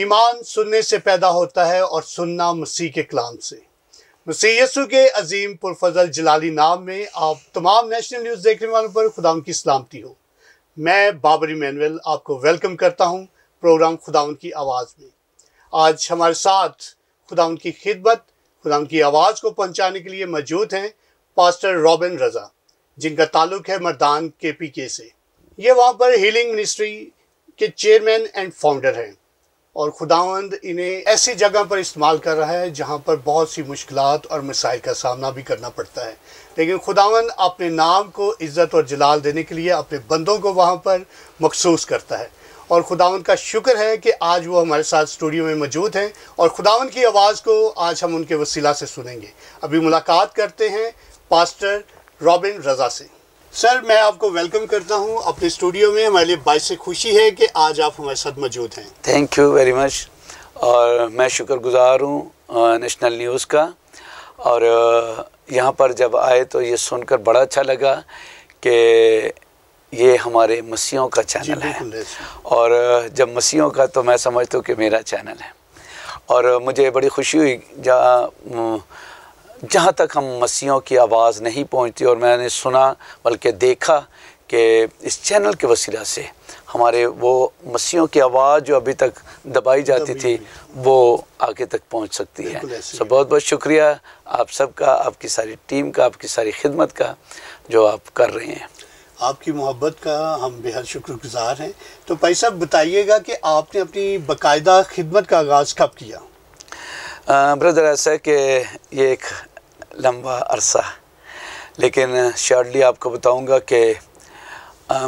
ईमान सुनने से पैदा होता है और सुनना मसीह के कलाम से मसीह यसु के अजीम पुरफजल जलाली नाम में आप तमाम नेशनल न्यूज़ देखने वालों पर खुदाम की सलामती हो मैं बाबरी मैनवल आपको वेलकम करता हूं प्रोग्राम खुदाउन की आवाज़ में आज हमारे साथ खुदाउन की खिदमत खुदाउन की आवाज़ को पहुंचाने के लिए मौजूद हैं पास्टर रॉबिन रज़ा जिनका ताल्लुक है मर्दान के पी के से ये वहाँ पर हीलिंग मिनिस्ट्री के चेयरमैन एंड फाउंडर हैं और खुदावंद इन्हें ऐसी जगह पर इस्तेमाल कर रहा है जहाँ पर बहुत सी मुश्किल और मिसाइल का सामना भी करना पड़ता है लेकिन खुदावंद अपने नाम को इज़्ज़त और जलाल देने के लिए अपने बंदों को वहाँ पर मखसूस करता है और खुदावन का शुक्र है कि आज वो हमारे साथ स्टूडियो में मौजूद हैं और खुदावन की आवाज़ को आज हम उनके वसीला से सुनेंगे अभी मुलाकात करते हैं पास्टर रॉबिन रजा से सर मैं आपको वेलकम करता हूं अपने स्टूडियो में हमारे लिए बाइस से खुशी है कि आज आप हमारे साथ मौजूद हैं थैंक यू वेरी मच और मैं शुक्रगुजार हूं नेशनल न्यूज़ का और यहाँ पर जब आए तो ये सुनकर बड़ा अच्छा लगा कि ये हमारे मसीहों का चैनल है और जब मसीहों का तो मैं समझता हूँ कि मेरा चैनल है और मुझे बड़ी खुशी हुई जहाँ जहाँ तक हम मसीहों की आवाज़ नहीं पहुँचती और मैंने सुना बल्कि देखा कि इस चैनल के वसीला से हमारे वो मसीहों की आवाज़ जो अभी तक दबाई जाती थी वो आगे तक पहुंच सकती है सो बहुत बहुत शुक्रिया आप सबका आपकी सारी टीम का आपकी सारी खिदमत का जो आप कर रहे हैं आपकी मोहब्बत का हम बेहद शुक्रगुजार हैं तो भाई साहब बताइएगा कि आपने अपनी बाकायदा खिदमत का आगाज़ कब किया ब्रदर ऐसा है कि ये एक लम्बा अरसा लेकिन शॉर्टली आपको बताऊंगा कि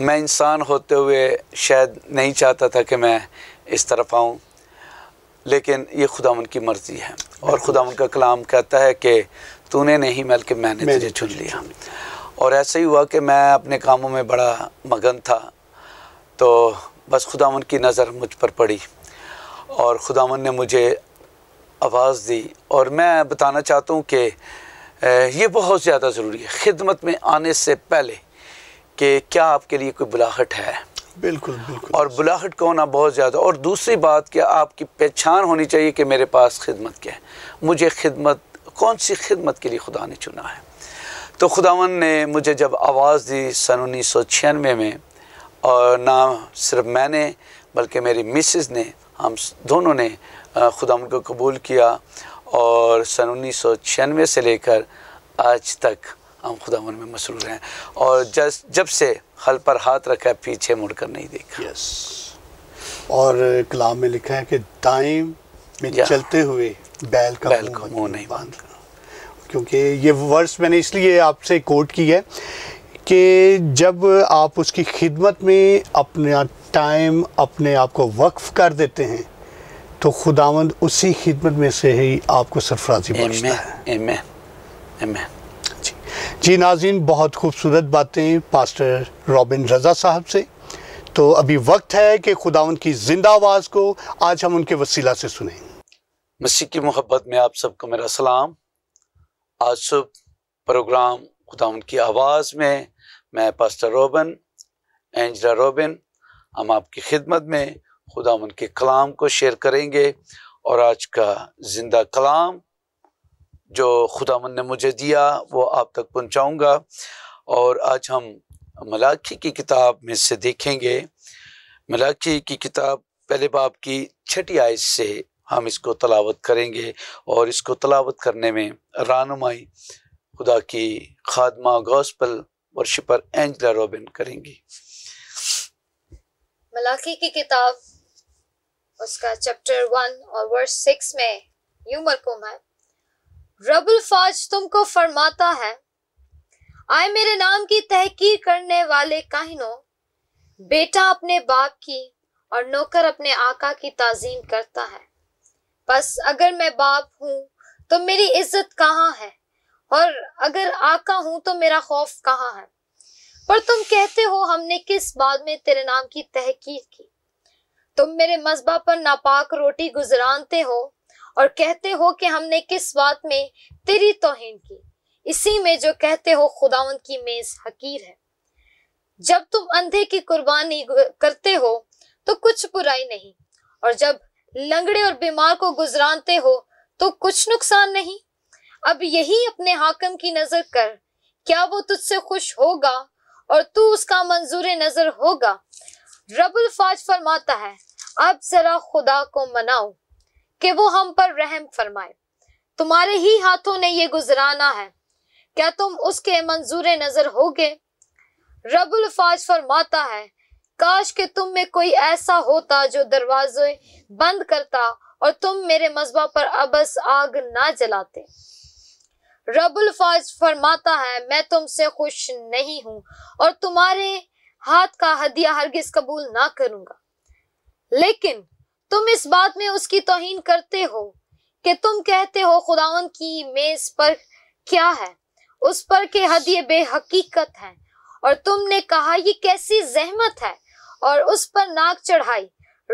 मैं इंसान होते हुए शायद नहीं चाहता था कि मैं इस तरफ आऊँ लेकिन ये खुदावन की मर्ज़ी है और खुदावन का कलाम कहता है कि तूने नहीं बल्कि मैंने तुझे चुन लिया और ऐसे ही हुआ कि मैं अपने कामों में बड़ा मगन था तो बस खुदावन की नज़र मुझ पर पड़ी और खुदावन ने मुझे आवाज़ दी और मैं बताना चाहता हूँ कि ये बहुत ज़्यादा ज़रूरी है खिदमत में आने से पहले कि क्या आपके लिए कोई बुलाहट है बिल्कुल बिल्कुल और बुलाहट का होना बहुत ज़्यादा और दूसरी बात कि आपकी पहचान होनी चाहिए कि मेरे पास खिदमत क्या है मुझे खिदमत कौन सी खिदमत के लिए खुदा ने चुना है तो खुदावन ने मुझे जब आवाज़ दी सन उन्नीस सौ छियानवे में और ना सिर्फ मैंने बल्कि मेरी मिसिज ने हम दोनों ने खुदावन को कबूल किया और सन उन्नीस से लेकर आज तक हम खुदा में मसरूर हैं और जस जब से हल पर हाथ रखा पीछे मुड़कर नहीं देखा यस और कलाम में लिखा है कि टाइम में चलते हुए बैल का बैल को मुंह नहीं बांध क्योंकि ये वर्स मैंने इसलिए आपसे कोट की है कि जब आप उसकी खिदमत में अपना टाइम अपने आप को वक्फ कर देते हैं तो खुदावंद उसी खिदमत में से ही आपको सरफराजी बख्शता है एमें, एमें। जी जी नाजिन बहुत खूबसूरत बातें पास्टर रॉबिन रज़ा साहब से तो अभी वक्त है कि खुदावंद की जिंदा आवाज़ को आज हम उनके वसीला से सुने मसीह की मोहब्बत में आप सबको मेरा सलाम आज सुबह प्रोग्राम खुदावंद की आवाज़ में मैं पास्टर रॉबिन एंजरा रॉबिन हम आपकी खिदमत में खुदा उनके कलाम को शेयर करेंगे और आज का ज़िंदा कलाम जो खुदा ने मुझे दिया वो आप तक पहुंचाऊंगा और आज हम मलाखी की किताब में से देखेंगे मलाखी की किताब पहले बाप की छठी आयत से हम इसको तलावत करेंगे और इसको तलावत करने में रानुमाई खुदा की खादमा गॉस्पल वर्शिपर एंजला रॉबिन करेंगी मलाखी की किताब उसका चैप्टर वन और वर्स सिक्स में यू मरकुम है रबुल फौज तुमको फरमाता है आए मेरे नाम की तहकीर करने वाले काहिनों बेटा अपने बाप की और नौकर अपने आका की ताजीम करता है बस अगर मैं बाप हूँ तो मेरी इज्जत कहाँ है और अगर आका हूँ तो मेरा खौफ कहाँ है पर तुम कहते हो हमने किस बाद में तेरे नाम की तहकीर की तुम मेरे मजबा पर नापाक रोटी गुजरानते हो और कहते हो कि हमने किस बात में तेरी तोहिन की इसी में जो कहते हो खुदावन की मेज हकीर है जब तुम अंधे की कुर्बानी करते हो तो कुछ बुराई नहीं और जब लंगड़े और बीमार को गुजरानते हो तो कुछ नुकसान नहीं अब यही अपने हाकम की नजर कर क्या वो तुझसे खुश होगा और तू उसका मंजूर नजर होगा रबुल फाज फरमाता है अब जरा खुदा को मनाओ कि वो हम पर रहम फरमाए तुम्हारे ही हाथों ने ये गुजराना है क्या तुम उसके मंजूर नजर होगे रबुल फाज फरमाता है काश के तुम में कोई ऐसा होता जो दरवाजे बंद करता और तुम मेरे मजबा पर अबस आग ना जलाते रबुल फाज फरमाता है मैं तुमसे खुश नहीं हूं और तुम्हारे हाथ का हदिया हरगिज कबूल ना करूंगा लेकिन तुम इस बात में उसकी तोहिन करते हो कि तुम कहते हो खुदावन की मेज पर क्या है उस पर के हदिये बेहकीकत हैं और तुमने कहा ये कैसी जहमत है और उस पर नाक चढ़ाई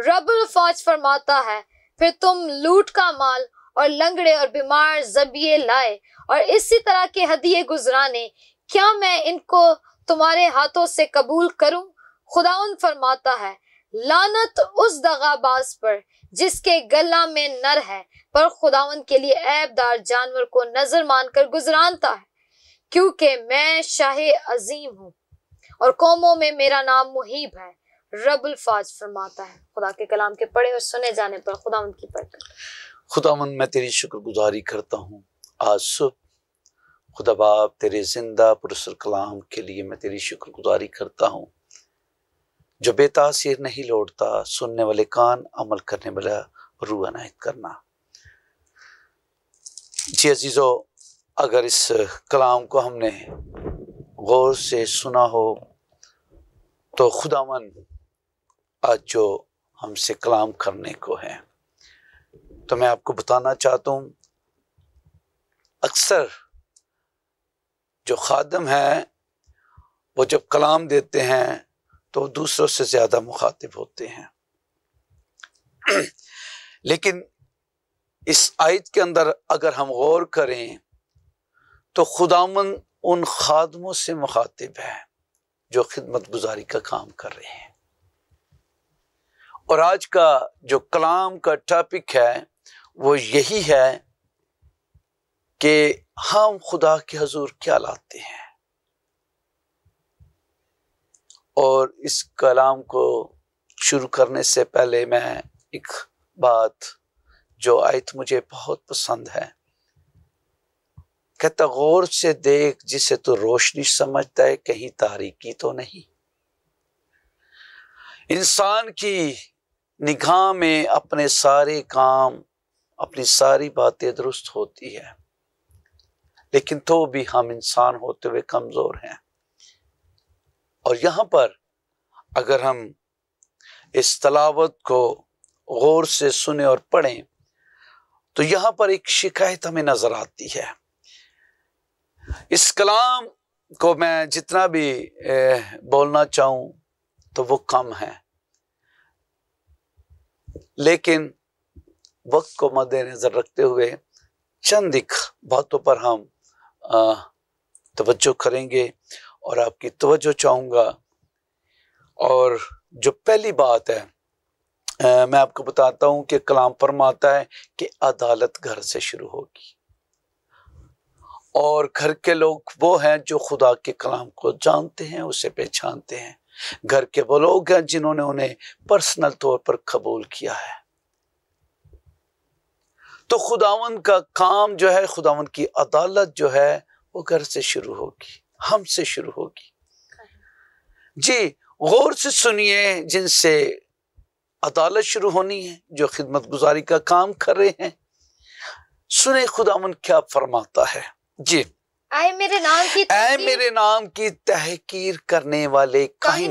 रबुल फौज फरमाता है फिर तुम लूट का माल और लंगड़े और बीमार जबिये लाए और इसी तरह के हदिये गुजराने क्या मैं इनको तुम्हारे हाथों से कबूल करूं खुदा उन फरमाता है लानत उस दगाबाज पर जिसके गला में नर है पर खुदावन के लिए ऐबदार जानवर को नजर मानकर गुजरानता है क्योंकि मैं शाह अजीम हूँ और कौमों में मेरा नाम मुहिब है रबुल फाज फरमाता है खुदा के कलाम के पढ़े और सुने जाने पर खुदावन की पढ़ खुदावन मैं तेरी शुक्रगुजारी करता हूँ आज सुबह खुदा बाप तेरे जिंदा पुरसर कलाम के लिए मैं तेरी शुक्रगुजारी करता हूँ जो बेतासीर नहीं लौटता सुनने वाले कान अमल करने वाला रू अनायत करना जी अजीज़ो अगर इस कलाम को हमने गौर से सुना हो तो खुदावन आज जो हमसे कलाम करने को है तो मैं आपको बताना चाहता हूँ अक्सर जो खादम हैं वो जब कलाम देते हैं तो दूसरों से ज़्यादा मुखातिब होते हैं लेकिन इस आयत के अंदर अगर हम गौर करें तो खुदामन उन खादमों से मुखातिब है जो खिदमत गुजारी का काम कर रहे हैं और आज का जो कलाम का टॉपिक है वो यही है कि हम खुदा के हजूर क्या लाते हैं और इस कलाम को शुरू करने से पहले मैं एक बात जो आयत तो मुझे बहुत पसंद है कहता गौर से देख जिसे तो रोशनी समझता है कहीं तारीकी तो नहीं इंसान की निगाह में अपने सारे काम अपनी सारी बातें दुरुस्त होती है लेकिन तो भी हम इंसान होते हुए कमज़ोर हैं और यहां पर अगर हम इस तलावत को गौर से सुने और पढ़ें तो यहां पर एक शिकायत हमें नज़र आती है इस कलाम को मैं जितना भी बोलना चाहूं तो वो कम है लेकिन वक्त को मद्देनज़र रखते हुए चंद एक बातों पर हम तवज्जो करेंगे और आपकी तवज्जो चाहूँगा और जो पहली बात है आ, मैं आपको बताता हूँ कि कलाम फरमाता है कि अदालत घर से शुरू होगी और घर के लोग वो हैं जो खुदा के कलाम को जानते हैं उसे पहचानते हैं घर के वो लोग हैं जिन्होंने उन्हें पर्सनल तौर पर कबूल किया है तो खुदावन का काम जो है खुदावन की अदालत जो है वो घर से शुरू होगी हमसे शुरू होगी जी गौर से सुनिए जिनसे अदालत शुरू होनी है जो खिदमत गुजारी का काम कर रहे हैं सुने खुदावन क्या फरमाता है जी आए मेरे नाम की आए मेरे नाम की तहकीर करने वाले कहीं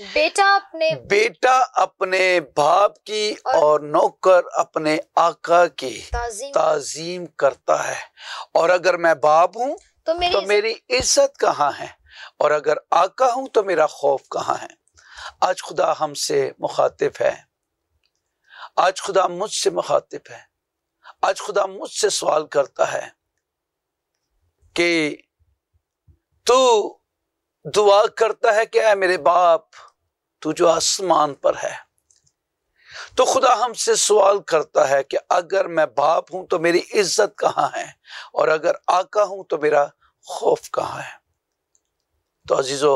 बेटा अपने बेटा अपने बाप की और, और नौकर अपने आका की ताजीम, ताजीम करता है और अगर मैं बाप हूँ तो मेरी, तो मेरी इज्जत कहाँ है और अगर आका हूं तो मेरा खौफ कहाँ है आज खुदा हमसे मुखातिब है आज खुदा मुझसे मुखातिब है आज खुदा मुझसे सवाल करता है कि तू दुआ करता है कि मेरे बाप तू जो आसमान पर है तो खुदा हमसे सवाल करता है कि अगर मैं बाप हूं तो मेरी इज्जत कहां है और अगर आका हूं तो मेरा खौफ कहाँ है तो अजीज़ो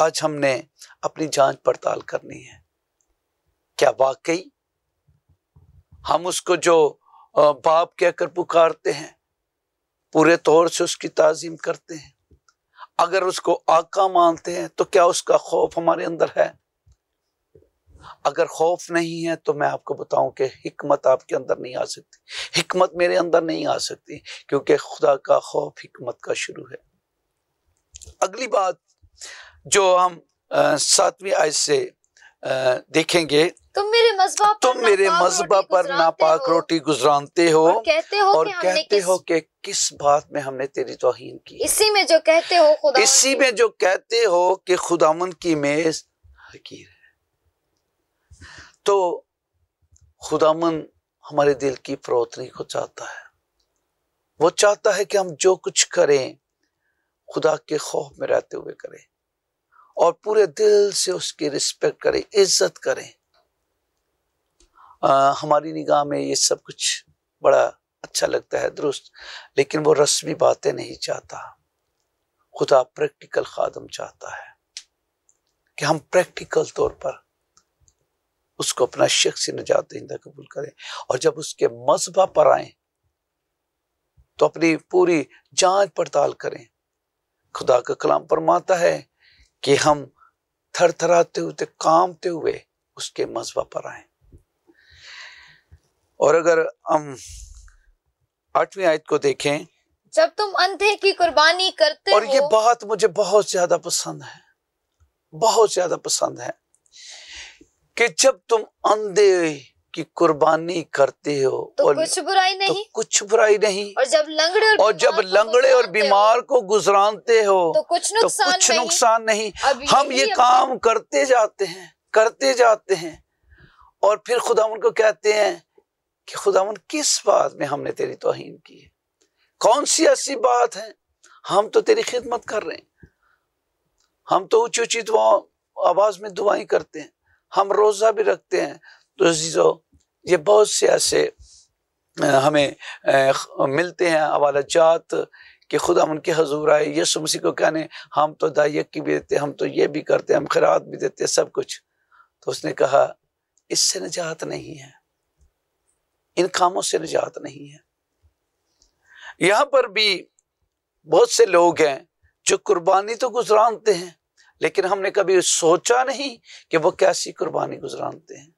आज हमने अपनी जांच पड़ताल करनी है क्या वाकई हम उसको जो बाप कहकर पुकारते हैं पूरे तौर से उसकी ताजीम करते हैं अगर उसको आका मानते हैं तो क्या उसका खौफ हमारे अंदर है अगर खौफ नहीं है तो मैं आपको बताऊं कि हिकमत आपके अंदर नहीं आ सकती हिकमत मेरे अंदर नहीं आ सकती क्योंकि खुदा का खौफ हिकमत का शुरू है अगली बात जो हम सातवीं आय से देखेंगे तुम मेरे मजबा तुम मेरे मजबा पर नापाक रोटी गुजरानते हो कहते हो और कहते हो कि किस बात में हमने तेरी तोहिन की इसी में जो कहते हो खुदा इसी में जो कहते हो कि खुदामन की मेज हकीर है तो खुदामन हमारे दिल की फरोतरी को चाहता है वो चाहता है कि हम जो कुछ करें खुदा के खौफ में रहते हुए करें और पूरे दिल से उसकी रिस्पेक्ट करें इज्जत करें आ, हमारी निगाह में ये सब कुछ बड़ा अच्छा लगता है दुरुस्त लेकिन वो रस्मी बातें नहीं चाहता खुदा प्रैक्टिकल खादम चाहता है कि हम प्रैक्टिकल तौर पर उसको अपना शख्स नजात इंदा कबूल करें और जब उसके मजबा पर आए तो अपनी पूरी जांच पड़ताल करें खुदा का कलाम फरमाता है कि हम थरथराते हुए कामते हुए उसके मजबा पर आए और अगर हम आठवीं आयत को देखें जब तुम अंधे की कुर्बानी करते और हो, ये बात मुझे बहुत ज्यादा पसंद है बहुत ज्यादा पसंद है कि जब तुम अंधे की कुर्बानी करते हो तो और कुछ बुराई तो नहीं तो कुछ बुराई नहीं और जब लंगड़े और, और जब लंगड़े और बीमार को गुजरानते हो तो कुछ तो नुकसान तो कुछ नुकसान नहीं, नहीं। हम ये काम करते जाते हैं करते जाते हैं और फिर खुदावन को कहते हैं कि खुदावन किस बात में हमने तेरी तोहिन की है कौन सी ऐसी बात है हम तो तेरी खिदमत कर रहे हैं हम तो ऊंची ऊंची दुआ आवाज में दुआई करते हैं हम रोजा भी रखते हैं तो अजीज़ो ये बहुत से ऐसे हमें मिलते हैं हवाला जात कि खुद हम उनके हजूर आए यसु मसीह को कहने हम तो दायक की भी देते हम तो ये भी करते हम खरात भी देते सब कुछ तो उसने कहा इससे निजात नहीं है इन कामों से निजात नहीं है यहाँ पर भी बहुत से लोग हैं जो कुर्बानी तो गुजरानते हैं लेकिन हमने कभी सोचा नहीं कि वो कैसी कुर्बानी गुजरानते हैं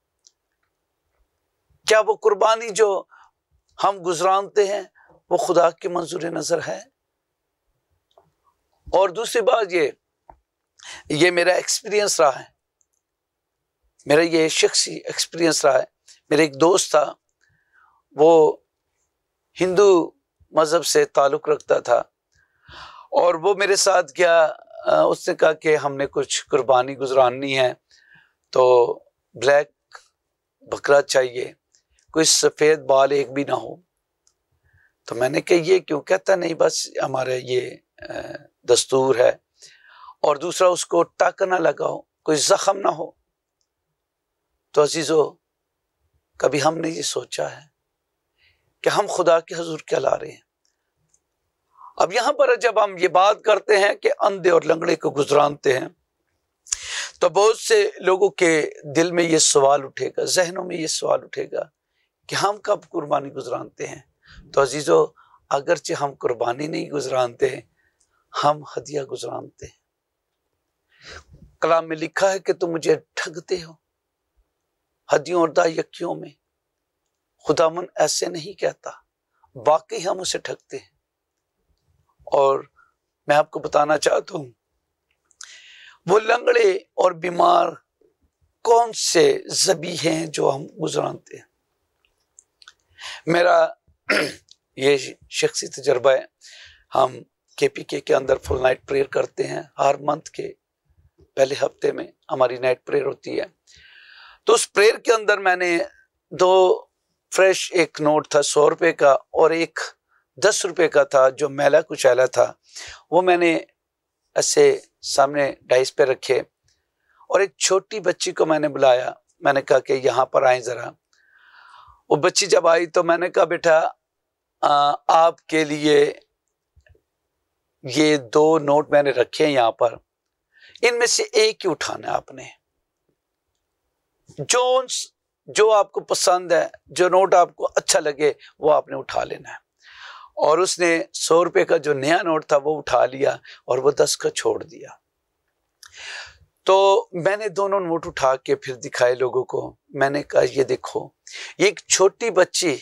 क्या वो कुर्बानी जो हम गुजरानते हैं वो खुदा की मंजूर नज़र है और दूसरी बात ये ये मेरा एक्सपीरियंस रहा है मेरा ये शख्सी एक्सपीरियंस रहा है मेरा एक दोस्त था वो हिंदू मज़हब से ताल्लुक़ रखता था और वो मेरे साथ गया उसने कहा कि हमने कुछ कुर्बानी गुजरानी है तो ब्लैक बकरा चाहिए कोई सफ़ेद बाल एक भी ना हो तो मैंने कहा ये क्यों कहता नहीं बस हमारे ये दस्तूर है और दूसरा उसको टक ना लगाओ कोई जख्म ना हो तो अजीज़ो कभी हमने ये सोचा है कि हम खुदा के हजूर क्या ला रहे हैं अब यहां पर जब हम ये बात करते हैं कि अंधे और लंगड़े को गुजरानते हैं तो बहुत से लोगों के दिल में ये सवाल उठेगा जहनों में ये सवाल उठेगा कि हम कब कुर्बानी गुजरानते हैं तो अजीज़ो अगरचे हम कुर्बानी नहीं गुजरानते हम हदिया गुजरानते हैं कलाम में लिखा है कि तुम मुझे ठगते हो हदियों और दायकियों में खुदामन ऐसे नहीं कहता बाकी हम उसे ठगते हैं और मैं आपको बताना चाहता हूँ वो लंगड़े और बीमार कौन से जबी हैं जो हम गुजरानते हैं मेरा ये शख्सी तजर्बा है हम के पी के के अंदर फुल नाइट प्रेयर करते हैं हर मंथ के पहले हफ्ते में हमारी नाइट प्रेयर होती है तो उस प्रेयर के अंदर मैंने दो फ्रेश एक नोट था सौ रुपये का और एक दस रुपये का था जो मैला कुचैला था वो मैंने ऐसे सामने डाइस पे रखे और एक छोटी बच्ची को मैंने बुलाया मैंने कहा कि यहाँ पर आए ज़रा वो बच्ची जब आई तो मैंने कहा बेटा आपके लिए ये दो नोट मैंने रखे हैं यहाँ पर इनमें से एक ही उठाना है आपने जो जो आपको पसंद है जो नोट आपको अच्छा लगे वो आपने उठा लेना है और उसने सौ रुपये का जो नया नोट था वो उठा लिया और वो दस का छोड़ दिया तो मैंने दोनों नोट उठा के फिर दिखाए लोगों को मैंने कहा ये देखो ये एक छोटी बच्ची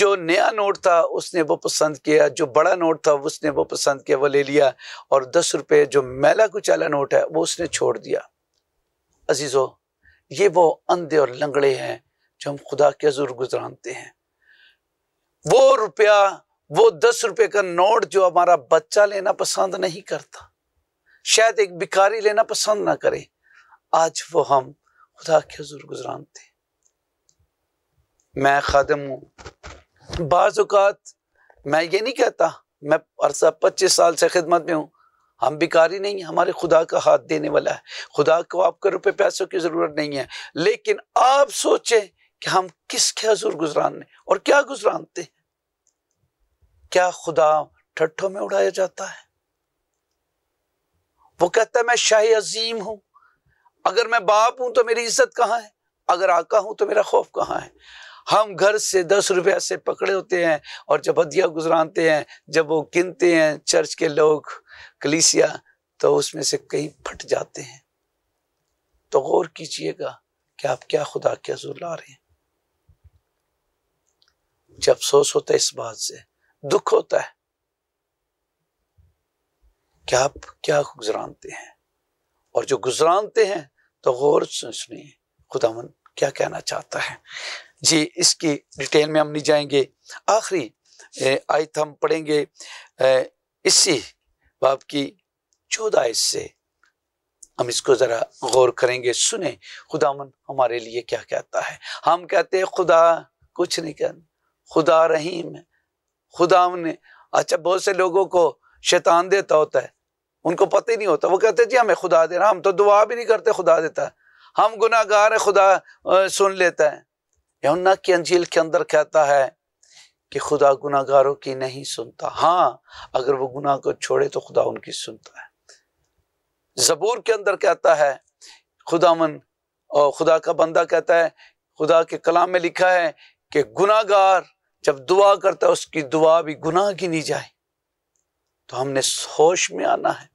जो नया नोट था उसने वो पसंद किया जो बड़ा नोट था उसने वो पसंद किया वो ले लिया और दस रुपये जो मेला कुचाला नोट है वो उसने छोड़ दिया अजीज़ो ये वो अंधे और लंगड़े हैं जो हम खुदा के जरूर गुजरानते हैं वो रुपया वो दस रुपये का नोट जो हमारा बच्चा लेना पसंद नहीं करता शायद एक बिकारी लेना पसंद ना करे आज वो हम खुदा के हजूर गुजरान थे मैं खादम हूं बाज़ात मैं ये नहीं कहता मैं अरसा पच्चीस साल से खिदमत में हूं हम बिकारी नहीं हमारे खुदा का हाथ देने वाला है खुदा को आपके रुपए पैसों की ज़रूरत नहीं है लेकिन आप सोचें कि हम किसके हजूर गुजरान ने और क्या गुजरानते हैं क्या खुदा ठट्ठों में उड़ाया जाता है वो कहता है मैं शाह अजीम हूं अगर मैं बाप हूं तो मेरी इज्जत कहाँ है अगर आका हूं तो मेरा खौफ कहाँ है हम घर से दस रुपया से पकड़े होते हैं और जब हदिया गुजरानते हैं जब वो गिनते हैं चर्च के लोग कलीसिया तो उसमें से कई फट जाते हैं तो गौर कीजिएगा कि आप क्या खुदा के हजूर ला रहे हैं मुझे अफसोस होता है इस बात से दुख होता है कि आप क्या गुजरानते हैं और जो गुजरानते हैं तो गौर से सुनिए खुदावन क्या कहना चाहता है जी इसकी डिटेल में हम नहीं जाएंगे आखिरी आयत हम पढ़ेंगे इसी बाप की चौदह आयत से हम इसको ज़रा गौर करेंगे सुने खुदामन हमारे लिए क्या कहता है हम कहते हैं खुदा कुछ नहीं कर खुदा रहीम है खुदा अच्छा बहुत से लोगों को शैतान देता होता है उनको पता ही नहीं होता वो कहते जी हमें खुदा दे रहा हम तो दुआ भी नहीं करते खुदा देता है हम गुनागार है खुदा सुन लेता है यमुना की अंजील के अंदर कहता है कि खुदा गुनागारों की नहीं सुनता हाँ अगर वो गुनाह को छोड़े तो खुदा उनकी सुनता है जबूर के अंदर कहता है खुदा मन और खुदा का बंदा कहता है खुदा के कलाम में लिखा है कि गुनागार जब दुआ करता है उसकी दुआ भी गुनाह की नहीं जाए तो हमने होश में आना है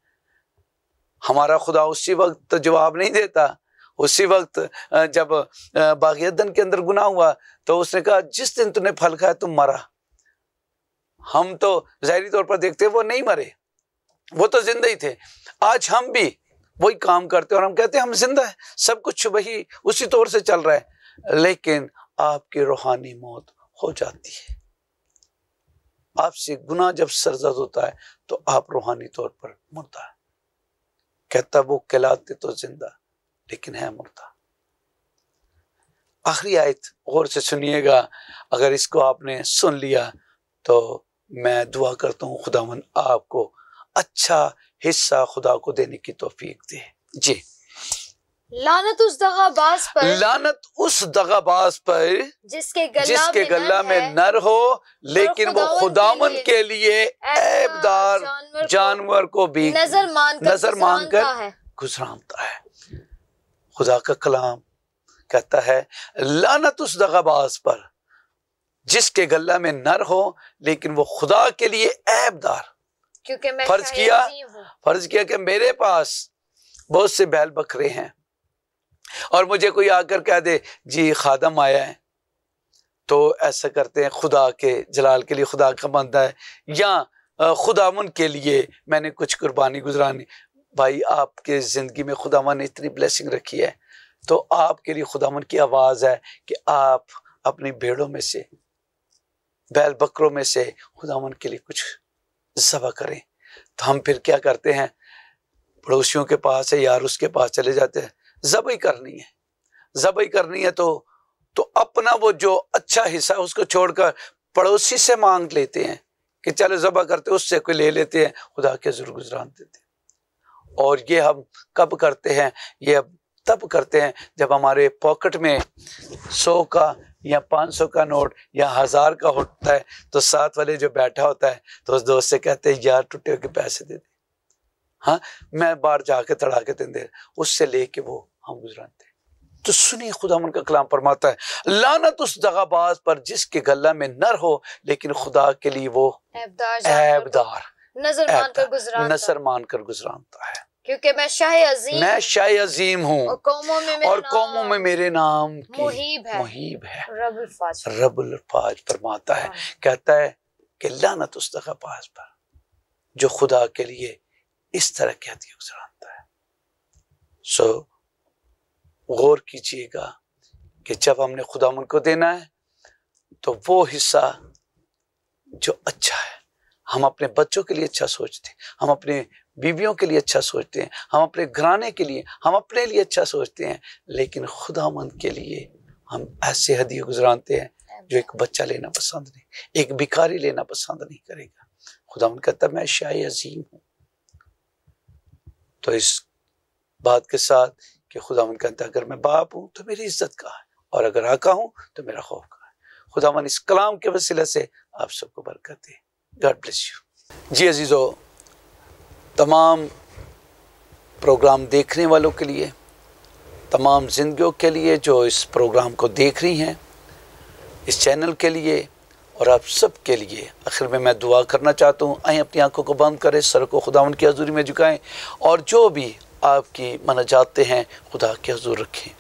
हमारा खुदा उसी वक्त जवाब नहीं देता उसी वक्त जब बागन के अंदर गुना हुआ तो उसने कहा जिस दिन तूने फल खाया तुम मरा हम तो जहरी तौर पर देखते वो नहीं मरे वो तो जिंदा ही थे आज हम भी वही काम करते और हम कहते हैं हम जिंदा है सब कुछ वही उसी तौर से चल रहा है लेकिन आपकी रूहानी मौत हो जाती है आपसे गुना जब सरजद होता है तो आप रूहानी तौर पर मुर्दा कहता वो कहलाते तो जिंदा लेकिन है मुर्दा आखिरी आयत गौर से सुनिएगा अगर इसको आपने सुन लिया तो मैं दुआ करता हूँ खुदावन आपको अच्छा हिस्सा खुदा को देने की तोफीक दे जी लानत उस दगाबाज पर लानत उस दगाबाज पर जिसके गला जिसके में गला नर में नर हो लेकिन वो खुदावन के लिए ऐबदार जानवर को भी नजर मान नजर मानकर गुजरानता है खुदा का कलाम कहता है लानत उस दगाबाज पर जिसके गला में नर हो लेकिन वो खुदा के लिए ऐबदार क्योंकि मैं फर्ज किया फर्ज किया कि मेरे पास बहुत से बैल बकरे हैं और मुझे कोई आकर कह दे जी खादम आया है तो ऐसा करते हैं खुदा के जलाल के लिए खुदा का बंदा है या खुदावन के लिए मैंने कुछ कुर्बानी गुजरानी भाई आपके ज़िंदगी में खुदावन ने इतनी ब्लेसिंग रखी है तो आपके लिए खुदावन की आवाज़ है कि आप अपनी भेड़ों में से बैल बकरों में से खुदावन के लिए कुछ जबा करें तो हम फिर क्या करते हैं पड़ोसियों के पास है यार उसके पास चले जाते हैं जबई करनी है जबई करनी है तो तो अपना वो जो अच्छा हिस्सा उसको छोड़कर पड़ोसी से मांग लेते हैं कि चलो जबा करते उससे कोई ले लेते हैं खुदा के जरूर गुजरान देते हैं और ये हम कब करते हैं ये तब करते हैं जब हमारे पॉकेट में सौ का या पाँच सौ का नोट या हज़ार का होता है तो साथ वाले जो बैठा होता है तो उस दोस्त से कहते हैं यार टूटे के पैसे दे दे हाँ मैं बाहर जाके तड़ाके दे उससे लेके वो हम गुजरान थे तो सुनिए खुदा उनका कलाम फरमाता है लानत उस दगाबाज पर जिसके गला में नर हो लेकिन खुदा के लिए वो ऐबदार नजर मान कर गुजरानता है क्योंकि मैं शाह अजीम मैं शाह अजीम हूँ और कौमों में मेरे नाम मुहिब है, रबुल रबुल फरमाता है हाँ। कहता है कि लानत उस दगाबाज पर जो खुदा के लिए इस तरह के अतियुग रहता है सो गौर कीजिएगा कि जब हमने खुदा को देना है तो वो हिस्सा जो अच्छा है हम अपने बच्चों के लिए अच्छा सोचते हैं हम अपने बीवियों के लिए अच्छा सोचते हैं हम अपने घराने के लिए हम अपने लिए अच्छा सोचते हैं लेकिन मंद के लिए हम ऐसे हदिये गुजरानते हैं जो एक बच्चा लेना पसंद नहीं एक भिखारी लेना पसंद नहीं करेगा खुदा मंद कहता मैं शाह अजीम हूँ तो इस बात के साथ कि खुदा मन कहता अगर मैं बाप हूँ तो मेरी इज्जत का है और अगर आका हूँ तो मेरा खौफ का है खुदा मन इस कलाम के वसीले से आप सबको बरकत दे गॉड ब्लेस यू जी अजीज़ो तमाम प्रोग्राम देखने वालों के लिए तमाम जिंदगियों के लिए जो इस प्रोग्राम को देख रही हैं इस चैनल के लिए और आप सब के लिए आखिर में मैं दुआ करना चाहता हूँ आए अपनी आंखों को बंद करें सर को खुदा उनकी हजूरी में झुकाएँ और जो भी आपकी मना जाते हैं खुदा के हजूर रखें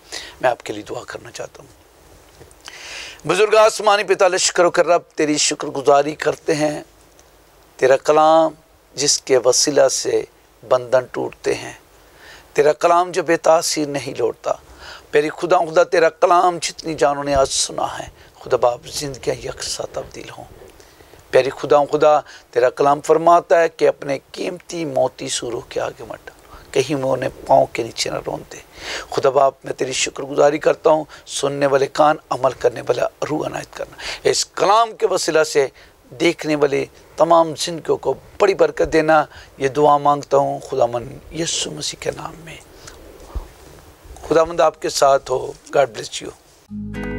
मैं आपके लिए दुआ करना चाहता हूँ बुज़ुर्ग आसमानी पिता लश्कर कर रब तेरी शुक्रगुजारी करते हैं तेरा कलाम जिसके वसीला से बंधन टूटते हैं तेरा कलाम जो बेतासीर नहीं लौटता मेरी खुदा खुदा तेरा कलाम जितनी जानों ने आज सुना है खुदा बाप जिंदगियाँ यकसा तब्दील हों प्यारे खुदा खुदा तेरा कलाम फरमाता है कि अपने कीमती मोती सूरों के आगे मट कहीं मैं उन्हें पाँव के नीचे न रोन दे खुदा बाप मैं तेरी शुक्रगुजारी करता हूँ सुनने वाले कान अमल करने वाला रू अनायत करना इस कलाम के वसीला से देखने वाले तमाम जिंदगियों को बड़ी बरकत देना ये दुआ मांगता हूँ खुदा मन यस्सु मसीह के नाम में खुदा मंद आपके साथ हो गॉड ब्लेस यू